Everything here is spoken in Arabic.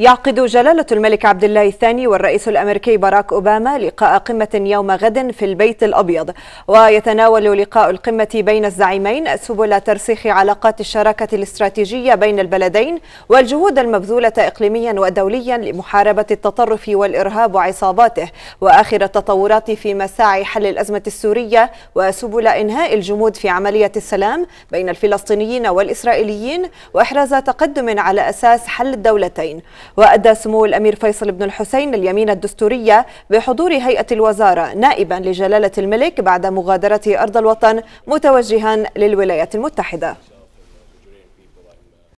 يعقد جلالة الملك عبد الله الثاني والرئيس الأمريكي باراك أوباما لقاء قمة يوم غد في البيت الأبيض ويتناول لقاء القمة بين الزعيمين سبل ترسيخ علاقات الشراكة الاستراتيجية بين البلدين والجهود المبذولة إقليميا ودوليا لمحاربة التطرف والإرهاب وعصاباته وآخر التطورات في مساعي حل الأزمة السورية وسبل إنهاء الجمود في عملية السلام بين الفلسطينيين والإسرائيليين وإحراز تقدم على أساس حل الدولتين وأدى سمو الأمير فيصل بن الحسين اليمين الدستورية بحضور هيئة الوزارة نائبا لجلالة الملك بعد مغادرته أرض الوطن متوجها للولايات المتحدة